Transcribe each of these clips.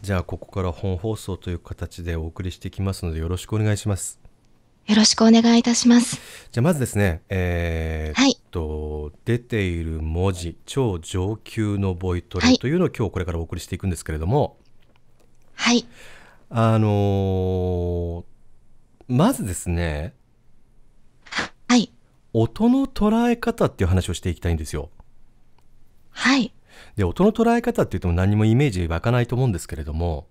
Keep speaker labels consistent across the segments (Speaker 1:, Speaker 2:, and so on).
Speaker 1: じゃあここから本放送という形でお送りしていきますのでよろしくお願いしますよろしくお願いいたしますじゃあまずですねえー、はい、と出ている文字超上級のボイトレというのを、今日これからお送りしていくんですけれどもはいあのー、まずですねはい音の捉え方っていう話をしていきたいんですよはいで音の捉え方って言っても何もイメージ湧かないと思うんですけれども、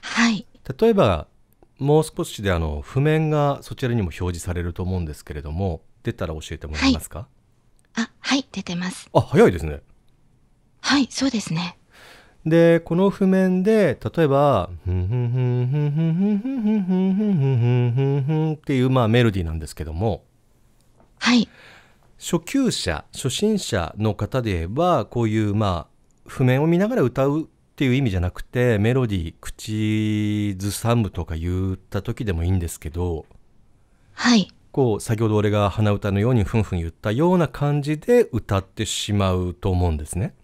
Speaker 1: はい、例えばもう少しであの譜面がそちらにも表示されると思うんですけれども出たら教えてもらえますか、はい、あはい出てますあ早いですねはいそうですねでこの譜面で例えば「ふんふんふんふんふんふんふんふんふんふんふんふんっていうまあメロディーなんですけどもはい初級者初心者の方ではこういうまあ譜面を見ながら歌うっていう意味じゃなくてメロディー口ずさむとか言った時でもいいんですけどはいこう先ほど俺が鼻歌のようにふんふん言ったような感じで歌ってしまうと思うんですね。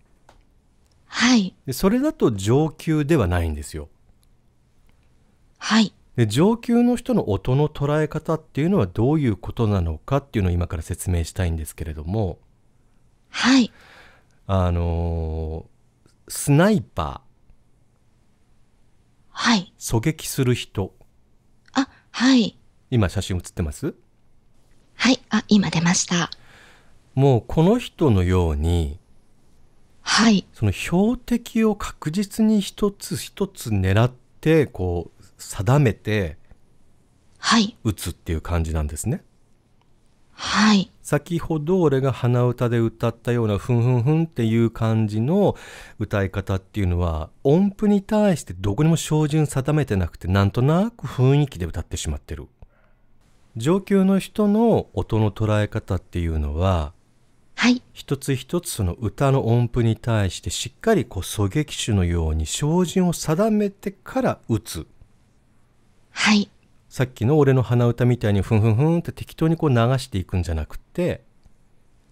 Speaker 1: はい。それだと上級ではないんですよ。はい。で上級の人の音の捉え方っていうのはどういうことなのかっていうのを今から説明したいんですけれどもはいあのースナイパーはい。狙撃する人あ、はい。今写真写ってますはい。あ、今出ました。もうこの人のようにはい。その標的を確実に一つ一つ狙ってこう定めて打つっていう感じなんですね。はい、先ほど俺が鼻歌で歌ったようなふんふんふんっていう感じの歌い方っていうのは音符に対してどこにも照準定めてなくてなんとなく雰囲気で歌ってしまってる上級の人の音の捉え方っていうのは、はい、一つ一つその歌の音符に対してしっかりこう狙撃手のように照準を定めてから打つはい、さっきの俺の鼻歌みたいにふんふんふんって適当にこう流していくんじゃなくて、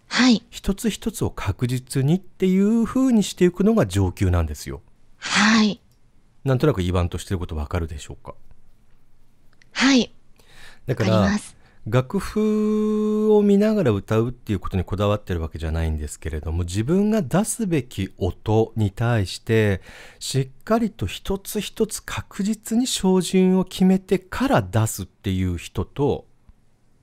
Speaker 1: はい、一つ一つを確実にっていう風にしていくのが上級なんですよ。はい、なんとなく言わんとしてることわかるでしょうかはいだから楽譜を見ながら歌うっていうことにこだわってるわけじゃないんですけれども自分が出すべき音に対してしっかりと一つ一つ確実に照準を決めてから出すっていう人と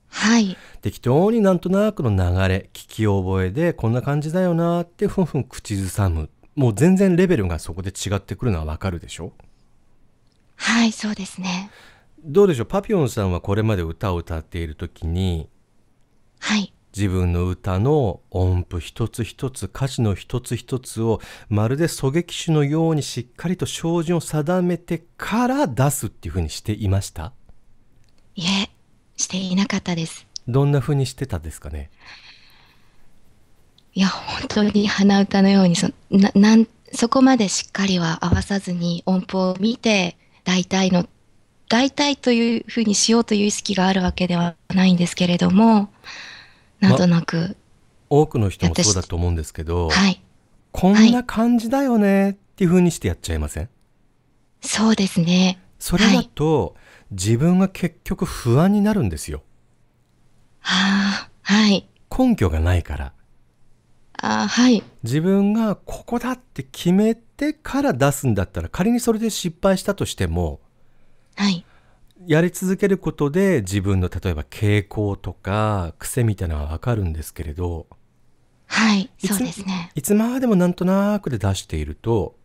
Speaker 1: はい、適当になんとなくの流れ聞き覚えでこんな感じだよなってふんふん口ずさむもう全然レベルがそこで違ってくるのはわかるでしょはいそうですねどうでしょうパピヨンさんはこれまで歌を歌っている時に、はい、自分の歌の音符一つ一つ歌詞の一つ一つをまるで狙撃手のようにしっかりと照準を定めてから出すっていうふうにしていましたいえしていなかったですどんなふうにしてたですかねいや本当に鼻歌のようにそななんそこまでしっかりは合わさずに音符を見て大体の大体というふうにしようという意識があるわけではないんですけれどもなんとなく、ま、多くの人もそうだと思うんですけど、はい、こんな感じだよねっていうふうにしてやっちゃいません、はい、そうですねそれだと、はい、自分が結局不安になるんですよはあはい根拠がないからあはい自分がここだって決めてから出すんだったら仮にそれで失敗したとしてもはい、やり続けることで自分の例えば傾向とか癖みたいなのは分かるんですけれどはいそうですねいつまでもなんとなくで出していると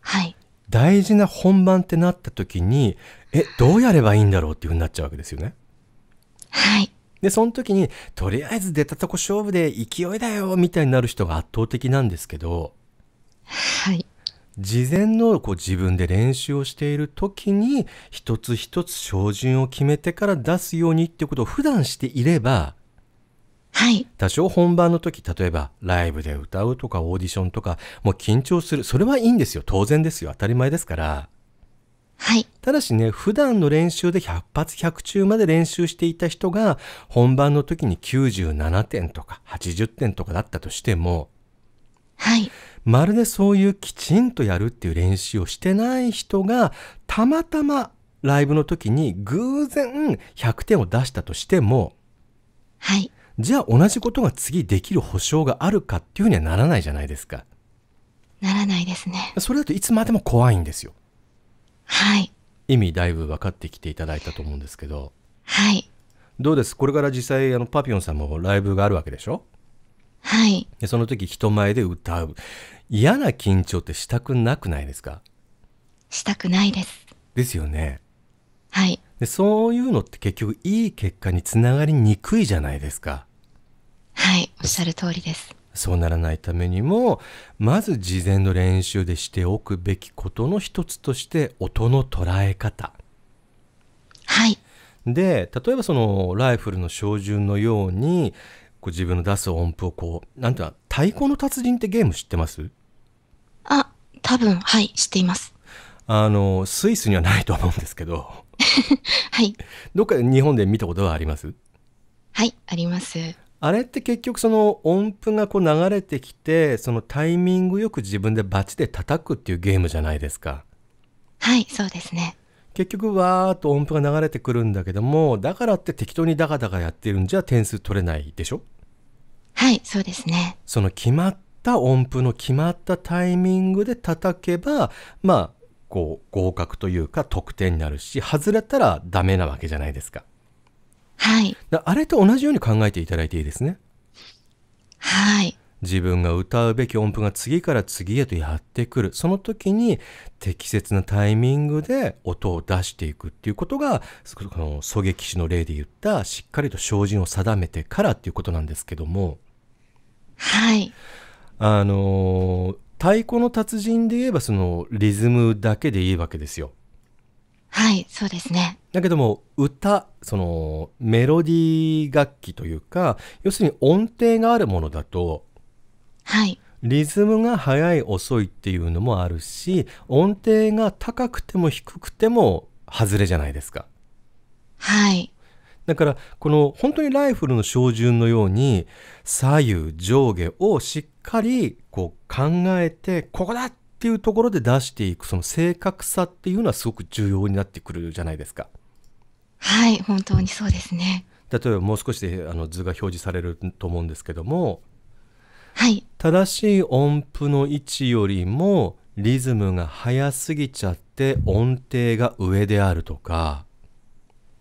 Speaker 1: はい大事な本番ってなった時にえどうやればいいんだろうっていうふうになっちゃうわけですよね。はいでその時にとりあえず出たとこ勝負で勢いだよみたいになる人が圧倒的なんですけどはい事前のこう自分で練習をしている時に一つ一つ照準を決めてから出すようにっていうことを普段していれば、はい、多少本番の時例えばライブで歌うとかオーディションとかもう緊張するそれはいいんですよ当然ですよ当たり前ですから。はい、ただしね普段の練習で100発100中まで練習していた人が本番の時に97点とか80点とかだったとしてもはい、まるでそういうきちんとやるっていう練習をしてない人がたまたまライブの時に偶然100点を出したとしても、はい、じゃあ同じことが次できる保証があるかっていうふうにはならないじゃないですか。ならないですね。それだといつまでも怖いんですよ。はい。意味だいぶ分かってきていただいたと思うんですけど。はい。どうですこれから実際あのパピオンさんもライブがあるわけでしょはい、でその時人前で歌う嫌な緊張ってしたくなくないですかしたくないです。ですよね。はい。でそういうのって結局いい結果につながりにくいじゃないですか。はい、おっしゃる通りです。そうならないためにもまず事前の練習でしておくべきことの一つとして音の捉え方。はい。で例えばそのライフルの照準のようにこう自分の出す音符をこう、なんていうの、太鼓の達人ってゲーム知ってますあ、多分、はい、知っています。あの、スイスにはないと思うんですけど。はい。どっかで日本で見たことはありますはい、あります。あれって結局その音符がこう流れてきて、そのタイミングよく自分でバチで叩くっていうゲームじゃないですか。はい、そうですね。結局わーっと音符が流れてくるんだけどもだからって適当にダガダガやってるんじゃ点数取れないでしょはいそうですねその決まった音符の決まったタイミングで叩けばまあこう合格というか得点になるし外れたらダメなわけじゃないですかはいあれと同じように考えていただいていいですねはい自分が歌うべき音符が次から次へとやってくるその時に適切なタイミングで音を出していくっていうことがその狙撃手の例で言ったしっかりと照準を定めてからっていうことなんですけどもはいあの太鼓の達人で言えばそのリズムだけでいいわけですよ。はいそうですねだけども歌そのメロディー楽器というか要するに音程があるものだとはい、リズムが速い遅いっていうのもあるし音程が高くても低くても外れじゃないですか。はいだからこの本当にライフルの照準のように左右上下をしっかりこう考えてここだっていうところで出していくその正確さっていうのはすごく重要になってくるじゃないですか。はい本当にそうですね例えばもう少しであの図が表示されると思うんですけどもはい、正しい音符の位置よりもリズムが速すぎちゃって音程が上であるとか、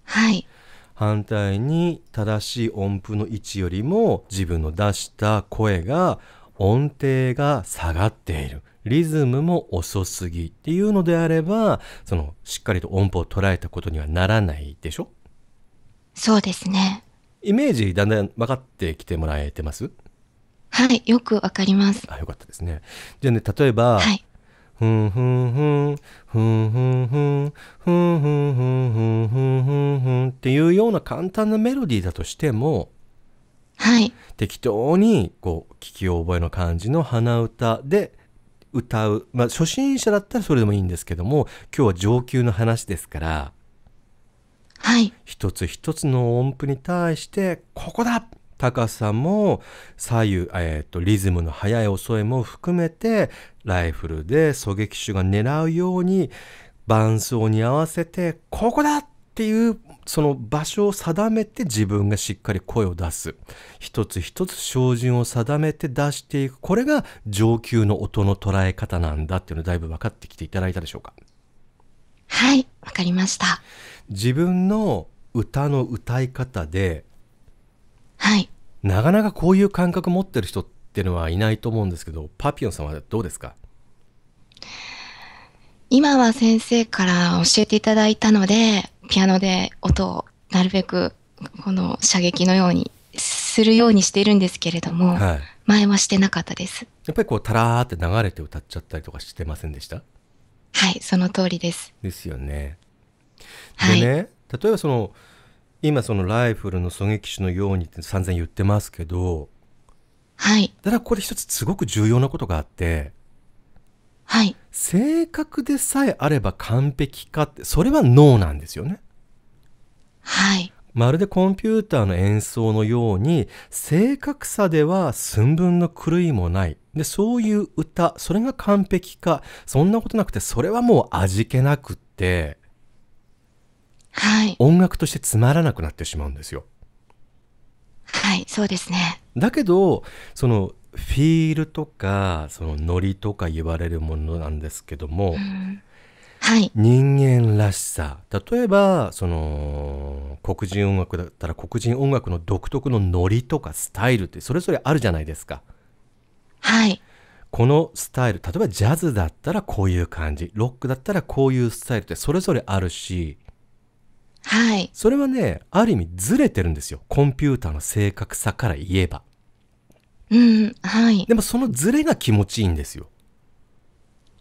Speaker 1: はい、反対に正しい音符の位置よりも自分の出した声が音程が下がっているリズムも遅すぎっていうのであればそのしっかりと音符を捉えたことにはならないでしょそうですねイメージだんだん分かってきてもらえてますはいよくわかりますあよかったですねじゃあね例えば、はいふんふんふんふんふんふんふんふんふんふんふんふんふんっていうような簡単なメロディーだとしても、はい、適当にこう聞き覚えの感じの鼻歌で歌う、まあ、初心者だったらそれでもいいんですけども今日は上級の話ですから、はい、一つ一つの音符に対してここだ高さも左右、えー、とリズムの速い遅いも含めてライフルで狙撃手が狙うように伴奏に合わせてここだっていうその場所を定めて自分がしっかり声を出す一つ一つ照準を定めて出していくこれが上級の音の捉え方なんだっていうのだいぶ分かってきていただいたでしょうかはい分かりました自分の歌の歌い方ではい、なかなかこういう感覚持ってる人っていうのはいないと思うんですけどパピオンさんはどうですか今は先生から教えていただいたのでピアノで音をなるべくこの射撃のようにするようにしているんですけれども、はい、前はしてなかったですやっぱりこうタラーって流れて歌っちゃったりとかしてませんでしたはいその通りですですよねでね、はい、例えばその今そのライフルの狙撃手のようにって散々言ってますけど、はい。ただこれ一つすごく重要なことがあって、はい。性格でさえあれば完璧かって、それは脳なんですよね。はい。まるでコンピューターの演奏のように正確さでは寸分の狂いもないでそういう歌それが完璧かそんなことなくてそれはもう味気なくってはい、音楽としてつまらなくなってしまうんですよ。はいそうですねだけどそのフィールとかそのノリとか言われるものなんですけども、うん、はい、人間らしさ例えばその黒人音楽だったら黒人音楽の独特のノリとかスタイルってそれぞれあるじゃないですか。はいこのスタイル例えばジャズだったらこういう感じロックだったらこういうスタイルってそれぞれあるしはい、それはねある意味ずれてるんですよコンピューターの正確さから言えば。うんはい、でもそのズレが気持ちいいんですよ。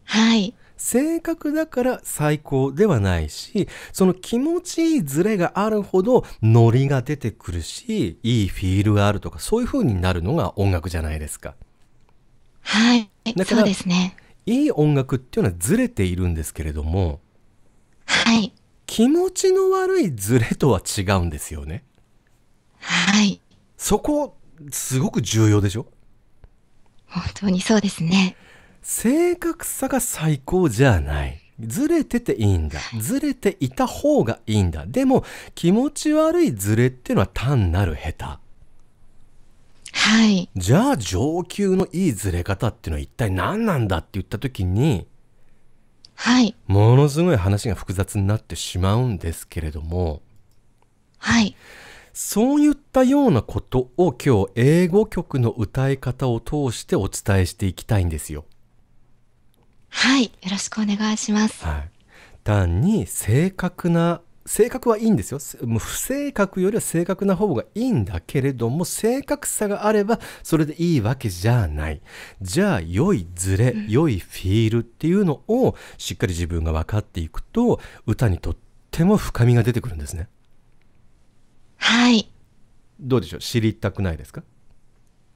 Speaker 1: はい、正確だから最高ではないしその気持ちいいズレがあるほどノリが出てくるしいいフィールがあるとかそういう風になるのが音楽じゃないですか。はい、だからそうですね。いい音楽っていうのはずれているんですけれども、はい、気持ちの悪いズレとは違うんですよね。はい。そこ、すごく重要でしょ本当にそうですね。正確さが最高じゃない。ずれてていいんだ。ずれていた方がいいんだ。でも、気持ち悪いずれっていうのは単なる下手。はい。じゃあ、上級のいいずれ方っていうのは一体何なんだって言った時に、はい、ものすごい話が複雑になってしまうんですけれども、はい、そういったようなことを今日英語曲の歌い方を通してお伝えしていきたいんですよ。はい、よろしくお願いします。はい、単に正確な性格はいいんですよ。不正確よりは正確な方がいいんだけれども、正確さがあればそれでいいわけじゃない。じゃあ、良いズレ、良いフィールっていうのをしっかり自分が分かっていくと、歌にとっても深みが出てくるんですね。はい。どうでしょう知りたくないですか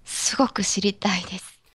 Speaker 1: すごく知りたいです。